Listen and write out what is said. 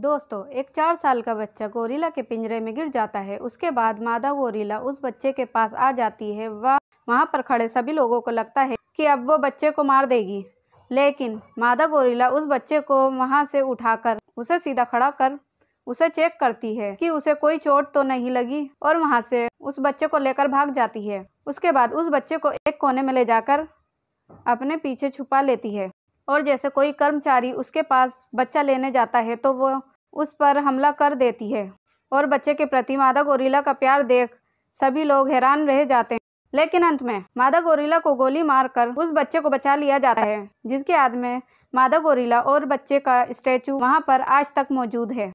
दोस्तों एक चार साल का बच्चा गोरिल्ला के पिंजरे में गिर जाता है उसके बाद मादा गोरिल्ला उस बच्चे के पास आ जाती है वह वहाँ पर खड़े सभी लोगों को लगता है कि अब वो बच्चे को मार देगी लेकिन मादा गोरिल्ला उस बच्चे को वहाँ से उठाकर उसे सीधा खड़ा कर उसे चेक करती है कि उसे कोई चोट तो नहीं लगी और वहाँ से उस बच्चे को लेकर भाग जाती है उसके बाद उस बच्चे को एक कोने में ले जाकर अपने पीछे छुपा लेती है और जैसे कोई कर्मचारी उसके पास बच्चा लेने जाता है तो वो उस पर हमला कर देती है और बच्चे के प्रति मादा गोरीला का प्यार देख सभी लोग हैरान रह जाते हैं लेकिन अंत में मादा गोरीला को गोली मारकर उस बच्चे को बचा लिया जाता है जिसके याद में मादा गोरीला और बच्चे का स्टैचू वहां पर आज तक मौजूद है